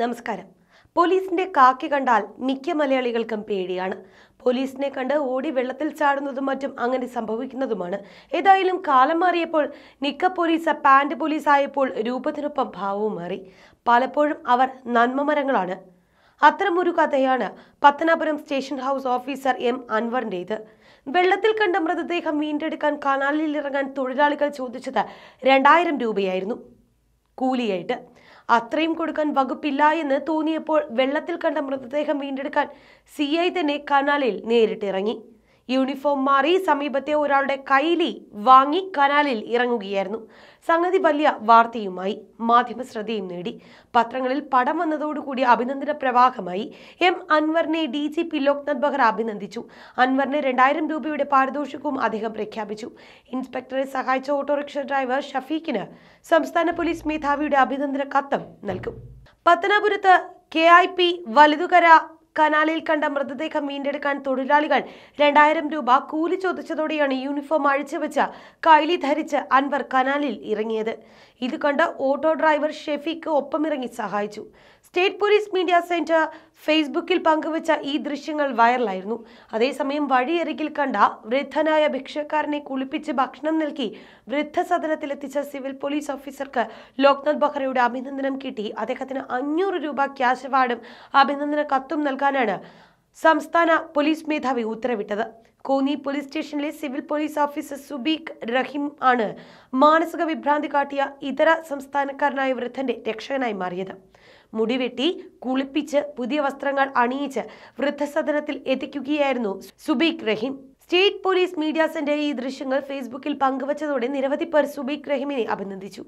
നമസ്കാരം പോലീസിന്റെ കാക്കി കണ്ടാൽ മിക്ക മലയാളികൾക്കും പേടിയാണ് പോലീസിനെ കണ്ട് ഓടി വെള്ളത്തിൽ ചാടുന്നതും മറ്റും അങ്ങനെ സംഭവിക്കുന്നതുമാണ് ഏതായാലും കാലം മാറിയപ്പോൾ നിക്ക പോലീസ് പാൻഡ് പോലീസ് ആയപ്പോൾ രൂപത്തിനൊപ്പം ഭാവവും മാറി പലപ്പോഴും അവർ നന്മമരങ്ങളാണ് അത്തരമൊരു കഥയാണ് Pathanapuram station house officer M അൻവറിൻ്റേത് വെള്ളത്തിൽ കണ്ട മൃതദേഹം വീണ്ടെടുക്കാൻ കനാലിൽ ഇറങ്ങാൻ തൊഴിലാളികൾ ചോദിച്ചത് രണ്ടായിരം രൂപയായിരുന്നു കൂലിയായിട്ട് അത്രയും കൊടുക്കാൻ വകുപ്പില്ല എന്ന് തോന്നിയപ്പോൾ വെള്ളത്തിൽ കണ്ട മൃതദേഹം വീണ്ടെടുക്കാൻ സി തന്നെ കനാലിൽ നേരിട്ടിറങ്ങി യൂണിഫോം മാറി സമീപത്തെ ഒരാളുടെ കൈലി വാങ്ങി കനാലിൽ ഇറങ്ങുകയായിരുന്നു സംഗതി വലിയ വാർത്തയുമായി മാധ്യമ ശ്രദ്ധയും നേടി പത്രങ്ങളിൽ പടം വന്നതോടുകൂടി അഭിനന്ദന പ്രവാഹമായി എം അൻവറിനെ D G P Loknath Behera അഭിനന്ദിച്ചു അൻവറിന് രണ്ടായിരം രൂപയുടെ പാരിതോഷികവും അദ്ദേഹം പ്രഖ്യാപിച്ചു ഇൻസ്പെക്ടറെ സഹായിച്ച ഓട്ടോറിക്ഷ ഡ്രൈവർ ഷഫീഖിന് സംസ്ഥാന പോലീസ് മേധാവിയുടെ അഭിനന്ദന കത്തും നൽകും പത്തനാപുരത്ത് കെ ഐ പി വലുതുകര കനാലിൽ കണ്ട മൃതദേഹം വീണ്ടെടുക്കാൻ തൊഴിലാളികൾ രണ്ടായിരം രൂപ കൂലി ചോദിച്ചതോടെയാണ് യൂണിഫോം അഴിച്ചുവെച്ച കൈലി ധരിച്ച് അൻവർ കനാലിൽ ഇറങ്ങിയത് ഇത് കണ്ട് ഓട്ടോ ഡ്രൈവർ ഷെഫിക്ക് ഒപ്പമിറങ്ങി സഹായിച്ചു സ്റ്റേറ്റ് പോലീസ് മീഡിയ സെന്റർ ഫേസ്ബുക്കിൽ പങ്കുവച്ച ഈ ദൃശ്യങ്ങൾ വൈറലായിരുന്നു അതേസമയം വഴിയരികിൽ കണ്ട വൃദ്ധനായ ഭിക്ഷക്കാരനെ കുളിപ്പിച്ച് ഭക്ഷണം നൽകി വൃദ്ധസദനത്തിലെത്തിച്ച സിവിൽ പോലീസ് ഓഫീസർക്ക് ലോക്നാഥ് ബെഹ്റയുടെ അഭിനന്ദനം കിട്ടി അദ്ദേഹത്തിന് അഞ്ഞൂറ് രൂപ ക്യാഷ് അവാർഡും അഭിനന്ദന കത്തും നൽകാനാണ് സംസ്ഥാന പോലീസ് മേധാവി ഉത്തരവിട്ടത് കോന്നി പോലീസ് സ്റ്റേഷനിലെ civil police officer Subeeq Rahim ആണ് മാനസിക വിഭ്രാന്തി കാട്ടിയ ഇതര സംസ്ഥാനക്കാരനായ വൃദ്ധന്റെ രക്ഷകനായി മാറിയത് മുടിവെട്ടി കുളിപ്പിച്ച് പുതിയ വസ്ത്രങ്ങൾ അണിയിച്ച് വൃദ്ധസദനത്തിൽ എത്തിക്കുകയായിരുന്നു Subeeq Rahim state police media centre ഈ ദൃശ്യങ്ങൾ ഫേസ്ബുക്കിൽ പങ്കുവച്ചതോടെ നിരവധി പേർ സുബീഖ് റഹീമിനെ അഭിനന്ദിച്ചു